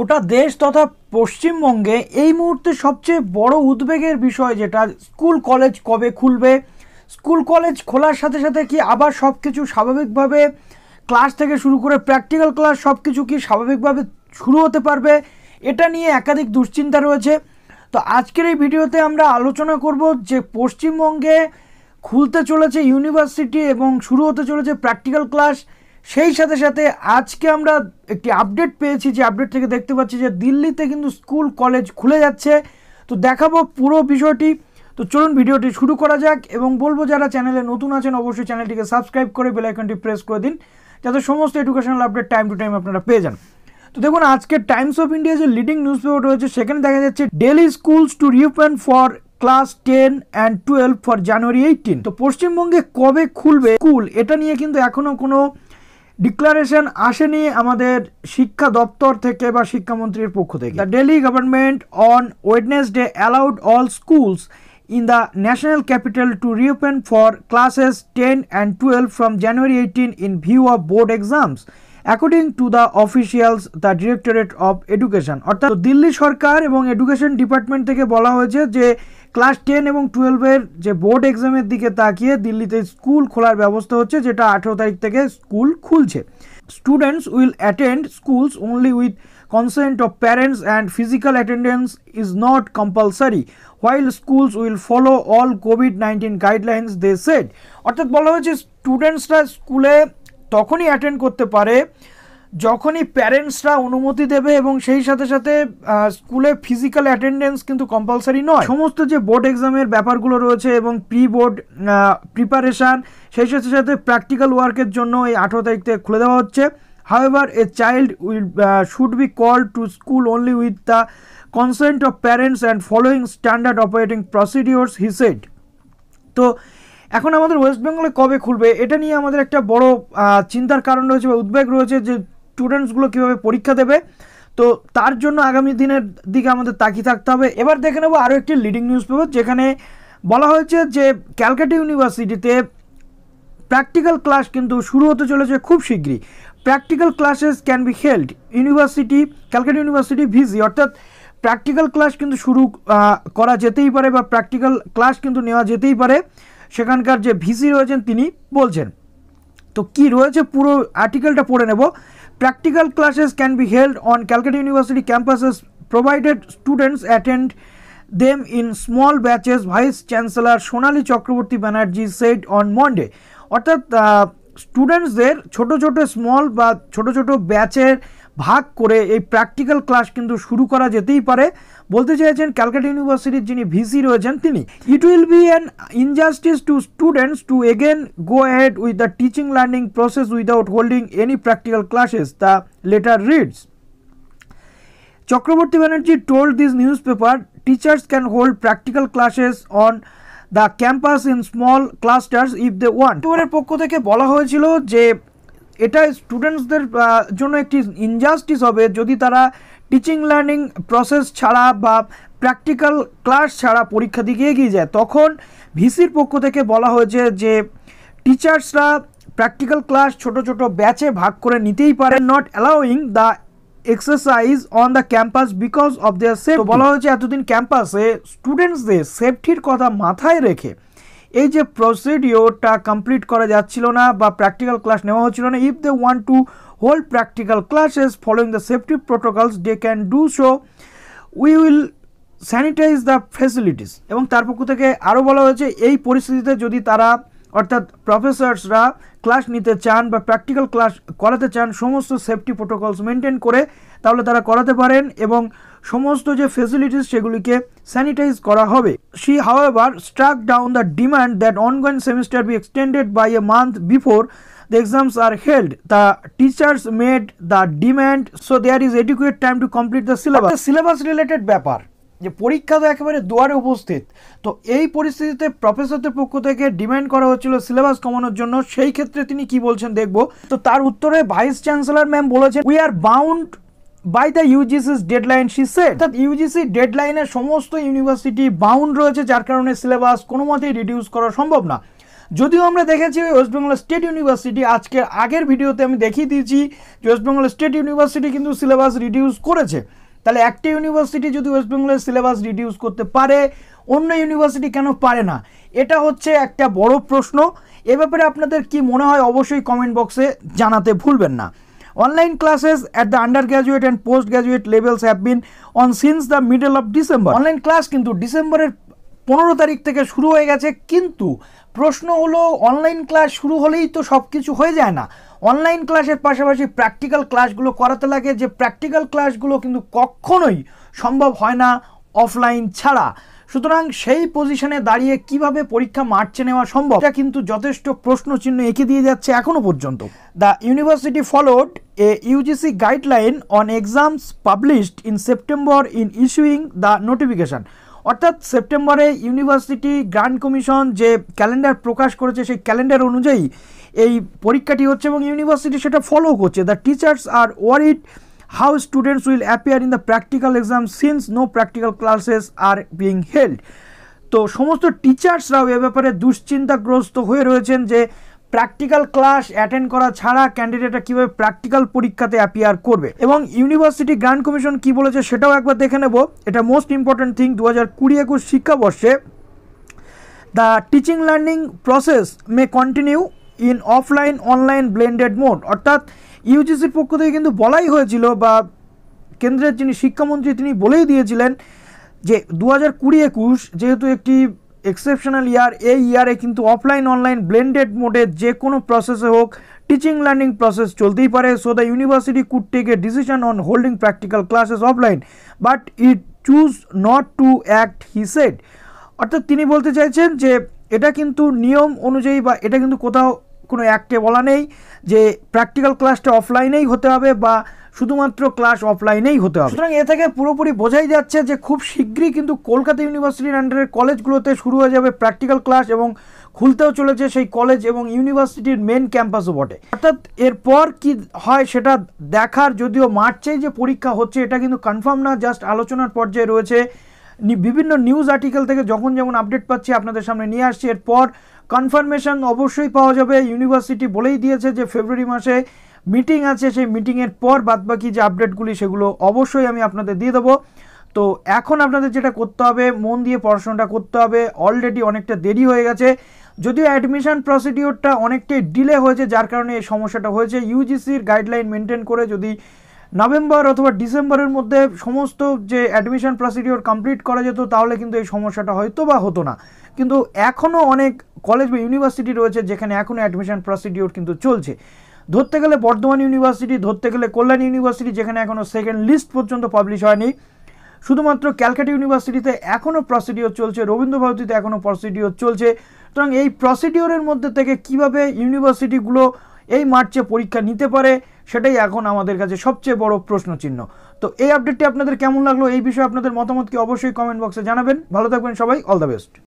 গোটা দেশ তথা পশ্চিমবঙ্গে এই মুহূর্তে সবচেয়ে বড় উদ্বেগের বিষয় যেটা স্কুল কলেজ কবে খুলবে স্কুল কলেজ খোলার সাথে সাথে কি আবার সব কিছু স্বাভাবিকভাবে ক্লাস থেকে শুরু করে প্র্যাকটিক্যাল ক্লাস সব কিছু কি স্বাভাবিকভাবে শুরু হতে পারবে এটা নিয়ে একাধিক দুশ্চিন্তা রয়েছে তো আজকের এই ভিডিওতে আমরা আলোচনা করব যে পশ্চিমবঙ্গে খুলতে চলেছে ইউনিভার্সিটি এবং শুরু হতে চলেছে প্র্যাকটিক্যাল ক্লাস সেই সাথে সাথে আজকে আমরা একটি আপডেট পেয়েছি যে আপডেট থেকে দেখতে পাচ্ছি যে দিল্লিতে কিন্তু স্কুল কলেজ খুলে যাচ্ছে তো দেখাবো পুরো বিষয়টি তো চলুন ভিডিওটি শুরু করা যাক এবং বলবো যারা চ্যানেলে নতুন আছেন অবশ্যই চ্যানেলটিকে সাবস্ক্রাইব করে বেলাইকনটি প্রেস করে দিন যাতে সমস্ত educational update time to time আপনারা পেয়ে যান তো দেখুন আজকে টাইমস অফ ইন্ডিয়া যে লিডিং নিউজ পেপার রয়েছে সেখানে দেখা যাচ্ছে daily schools to reopen for class ten and twelve for January eighteen তো পশ্চিমবঙ্গে কবে খুলবে স্কুল এটা নিয়ে কিন্তু এখনও কোনো ডিক্লারেশন আসেনি আমাদের শিক্ষা দপ্তর থেকে বা শিক্ষামন্ত্রীর পক্ষ থেকে the Delhi government on Wednesday allowed all schools in the national capital to reopen for classes ten and twelve from January eighteen in view of board exams according to the officials the directorate of education অর্থাৎ দিল্লি সরকার এবং education department থেকে বলা হয়েছে যে class ten এবং টুয়েলভের যে board এক্সামের দিকে তাকিয়ে দিল্লিতে স্কুল খোলার ব্যবস্থা হচ্ছে যেটা আঠেরো তারিখ থেকে স্কুল খুলছে students will attend schools only with consent of parents and physical attendance is not compulsory while schools will follow all COVID nineteen guidelines they set অর্থাৎ বলা হয়েছে স্টুডেন্টসরা স্কুলে তখনই অ্যাটেন্ড করতে পারে যখনই প্যারেন্টসরা অনুমতি দেবে এবং সেই সাথে সাথে স্কুলে ফিজিক্যাল অ্যাটেন্ডেন্স কিন্তু কম্পালসারি নয় সমস্ত যে বোর্ড এক্সামের ব্যাপারগুলো রয়েছে এবং প্রি বোর্ড প্রিপারেশান সেই সাথে সাথে প্র্যাকটিক্যাল ওয়ার্কের জন্য এই আঠেরো তারিখ থেকে খুলে দেওয়া হচ্ছে however a child should be call to school only with the consent of parents and following standard operating procedures he said তো এখন আমাদের ওয়েস্ট বেঙ্গলে কবে খুলবে এটা নিয়ে আমাদের একটা বড় চিন্তার কারণ রয়েছে বা উদ্বেগ রয়েছে যে স্টুডেন্টসগুলো কীভাবে পরীক্ষা দেবে তো তার জন্য আগামী দিনের দিকে আমাদের তাকিয়ে থাকতে হবে এবার দেখে নেব আরও একটি লিডিং নিউজ পেপার যেখানে বলা হয়েছে যে ক্যালকাটা ইউনিভার্সিটিতে প্র্যাকটিক্যাল ক্লাস কিন্তু শুরু হতে চলেছে খুব শীঘ্রই practical classes can be held university Calcutta university VC অর্থাৎ প্র্যাকটিক্যাল ক্লাস কিন্তু শুরু করা যেতেই পারে বা প্র্যাকটিক্যাল ক্লাস কিন্তু নেওয়া যেতেই পারে সেখানকার যে ভিসি রয়েছেন তিনি বলছেন তো কি রয়েছে পুরো আর্টিকেলটা পড়ে নেব Practical classes can be held on Calcutta University campuses provided students attend them in small batches, Vice Chancellor Sonali Chakraborty Banerjee said on Monday. অর্থাৎ স্টুডেন্টসদের ছোট ছোট স্মল বা ছোট ছোট ব্যাচের ভাগ করে এই প্র্যাকটিক্যাল ক্লাস কিন্তু শুরু করা যেতেই পারে বলতে চাইছেন ক্যালকাটা ইউনিভার্সিটির যিনি ভিসি রয়েছেন তিনি it will be an injustice to students to again go head with the teaching learning process without holding any practical classes the letter reads Chakraborty Banerjee told this newspaper teachers can hold practical classes on the campus in small clusters if they want পক্ষ থেকে বলা হয়েছিল যে এটা স্টুডেন্টসদের জন্য একটি injustice হবে যদি তারা টিচিং লার্নিং প্রসেস ছাড়া বা প্র্যাকটিক্যাল ক্লাস ছাড়া পরীক্ষা দিকে এগিয়ে যায় তখন ভিসির পক্ষ থেকে বলা হয়েছে যে টিচার্সরা প্র্যাকটিক্যাল ক্লাস ছোট ছোট ব্যাচে ভাগ করে নিতেই পারে not allowing the exercise on the campus because of their safe বলা হয়েছে এতদিন ক্যাম্পাসে স্টুডেন্টসদের সেফটির কথা মাথায় রেখে এই যে প্রসিডিওরটা কমপ্লিট করা যাচ্ছিল না বা প্র্যাকটিক্যাল ক্লাস নেওয়া হচ্ছিল না if they want to hold practical classes following the safety protocols they can do so we will sanitise the facilities এবং তার পক্ষ থেকে আরও বলা হয়েছে এই পরিস্থিতিতে যদি তারা অর্থাৎ প্রফেসরসরা ক্লাস নিতে চান বা প্র্যাকটিক্যাল ক্লাস করাতে চান সমস্ত সেফটি প্রোটোকলস মেনটেন করে তাহলে তারা করাতে পারেন এবং সমস্ত যে ফেসিলিটিস সেগুলিকে স্যানিটাইজ করা হবে she however struck down the demand that ongoing semester be extended by a month before the exams are held, the teachers made the demand, so there is adequate time to complete the syllabus. আচ্ছা, syllabus related ব্যাপার যে পরীক্ষা তো একেবারে দুয়ারে উপস্থিত তো এই পরিস্থিতিতে প্রফেসরদের পক্ষ থেকে ডিমান্ড করা হচ্ছিল সিলেবাস কমানোর জন্য সেই ক্ষেত্রে তিনি কি বলছেন দেখব তো তার উত্তরে ভাইস চ্যান্সেলর ম্যাম বলেছেন we are bound by the UGC's deadline she অর্থাৎ ইউজিসি ডেডলাইনের সমস্ত ইউনিভার্সিটি বাউন্ড রয়েছে যার কারণে সিলেবাস কোনো মতেই রিডিউস করা সম্ভব না যদিও আমরা দেখেছি ওয়েস্ট বেঙ্গল স্টেট ইউনিভার্সিটি আজকের আগের ভিডিওতে আমি দেখিয়ে দিয়েছি যে ওয়েস্ট বেঙ্গল স্টেট ইউনিভার্সিটি কিন্তু সিলেবাস রিডিউস করেছে তাহলে একটা ইউনিভার্সিটি যদি ওয়েস্ট বেঙ্গলের সিলেবাস রিডিউস করতে পারে অন্য ইউনিভার্সিটি কেন পারে না এটা হচ্ছে একটা বড় প্রশ্ন এ ব্যাপারে আপনাদের কি মনে হয় অবশ্যই কমেন্ট বক্সে জানাতে ভুলবেন না online classes at the undergraduate and postgraduate levels have been on since the middle of December online class কিন্তু ডিসেম্বরের পনেরো তারিখ থেকে শুরু হয়ে গেছে কিন্তু প্রশ্ন হলো অনলাইন ক্লাস শুরু হলেই তো সব কিছু হয়ে যায় না অনলাইন ক্লাসের পাশাপাশি প্র্যাকটিক্যাল ক্লাসগুলো করাতে লাগে যে প্র্যাকটিক্যাল ক্লাসগুলো কিন্তু কখনোই সম্ভব হয় না অফলাইন ছাড়া সুতরাং সেই পজিশনে দাঁড়িয়ে কিভাবে পরীক্ষা মারছে নেওয়া সম্ভব এটা কিন্তু যথেষ্ট প্রশ্নচিহ্ন এঁকে দিয়ে যাচ্ছে এখনও পর্যন্ত the university followed a UGC guideline on exams published in September in issuing the notification অর্থাৎ সেপ্টেম্বরে ইউনিভার্সিটি গ্রান্ট কমিশন যে ক্যালেন্ডার প্রকাশ করেছে সেই ক্যালেন্ডার অনুযায়ী এই পরীক্ষাটি হচ্ছে এবং ইউনিভার্সিটি সেটা ফলো করছে the teachers are worried how students will appear in the practical exam since no practical classes are being held তো সমস্ত টিচার্সরাও এ ব্যাপারে দুশ্চিন্তাগ্রস্ত হয়ে রয়েছেন যে প্র্যাকটিক্যাল ক্লাস অ্যাটেন্ড করা ছাড়া ক্যান্ডিডেটরা কীভাবে প্র্যাকটিক্যাল পরীক্ষাতে অ্যাপিয়ার করবে এবং ইউনিভার্সিটি গ্র্যান্ড কমিশন কি বলেছে সেটাও একবার দেখে নেব এটা মোস্ট ইম্পর্ট্যান্ট থিং দু হাজার কুড়ি একুশ শিক্ষাবর্ষে the teaching learning process may continue in offline online blended mode অর্থাৎ ইউজিসির পক্ষ থেকে কিন্তু বলাই হয়েছিল বা কেন্দ্রের যিনি শিক্ষামন্ত্রী তিনি বলেই দিয়েছিলেন যে দু হাজার কুড়ি একুশ যেহেতু একটি এক্সেপশনাল ইয়ার এই ইয়ারে কিন্তু অফলাইন অনলাইন ব্লেন্ডেড মোডে যে কোনো প্রসেসে হোক টিচিং লার্নিং প্রসেস চলতেই পারে so the university could take a decision on holding practical classes offline but it choose not to act he said অর্থাৎ তিনি বলতে চাইছেন যে এটা কিন্তু নিয়ম অনুযায়ী বা এটা কিন্তু কোথাও কোনো অ্যাক্টে বলা নেই যে প্র্যাকটিক্যাল ক্লাসটা অফলাইনেই হতে হবে বা শুধুমাত্র ক্লাস অফলাইনেই হতে হবে সুতরাং এ থেকে পুরোপুরি বোঝাই যাচ্ছে যে খুব শীঘ্রই কিন্তু কলকাতা ইউনিভার্সিটির আন্ডারের কলেজগুলোতে শুরু হয়ে যাবে প্র্যাকটিক্যাল ক্লাস এবং খুলতেও চলেছে সেই কলেজ এবং ইউনিভার্সিটির মেন ক্যাম্পাসও বটে অর্থাৎ এরপর কি হয় সেটা দেখার যদিও মার্চেই যে পরীক্ষা হচ্ছে এটা কিন্তু কনফার্ম না জাস্ট আলোচনার পর্যায়ে রয়েছে বিভিন্ন নিউজ আর্টিকেল থেকে যখন যেমন আপডেট পাচ্ছি আপনাদের সামনে নিয়ে আসছি এরপর কনফার্মেশন অবশ্যই পাওয়া যাবে ইউনিভার্সিটি বলেই দিয়েছে যে ফেব্রুয়ারি মাসে মিটিং আছে সেই মিটিংয়ের পর বাদবাকি যে আপডেটগুলি সেগুলো অবশ্যই আমি আপনাদের দিয়ে দেবো তো এখন আপনাদের যেটা করতে হবে মন দিয়ে পড়াশোনাটা করতে হবে অলরেডি অনেকটা দেরি হয়ে গেছে যদিও অ্যাডমিশান প্রসিডিওরটা অনেকটাই ডিলে হয়েছে যার কারণে এই সমস্যাটা হয়েছে ইউজিসির গাইডলাইন মেনটেন করে যদি নভেম্বর অথবা ডিসেম্বরের মধ্যে সমস্ত যে অ্যাডমিশন প্রসিডিওর কমপ্লিট করা যেত তাহলে কিন্তু এই সমস্যাটা হয়তো বা হতো না কিন্তু এখনও অনেক কলেজ বা ইউনিভার্সিটি রয়েছে যেখানে এখনও অ্যাডমিশন প্রসিডিওর কিন্তু চলছে ধরতে গেলে বর্ধমান ইউনিভার্সিটি ধরতে গেলে কল্যাণ ইউনিভার্সিটি যেখানে এখনও সেকেন্ড লিস্ট পর্যন্ত পাবলিশ হয়নি শুধুমাত্র ক্যালকাটা ইউনিভার্সিটিতে এখনও প্রসিডিওর চলছে রবীন্দ্রভারতীতে এখনও প্রসিডিওর চলছে সুতরাং এই প্রসিডিওরের মধ্যে থেকে কিভাবে ইউনিভার্সিটিগুলো এই মার্চে পরীক্ষা নিতে পারে সেটাই এখন আমাদের কাছে সবচেয়ে বড় প্রশ্ন চিহ্ন তো এই আপডেটটি আপনাদের কেমন লাগলো এই বিষয়ে আপনাদের মতামতকে অবশ্যই কমেন্ট বক্সে জানাবেন ভালো থাকবেন সবাই অল দ্য বেস্ট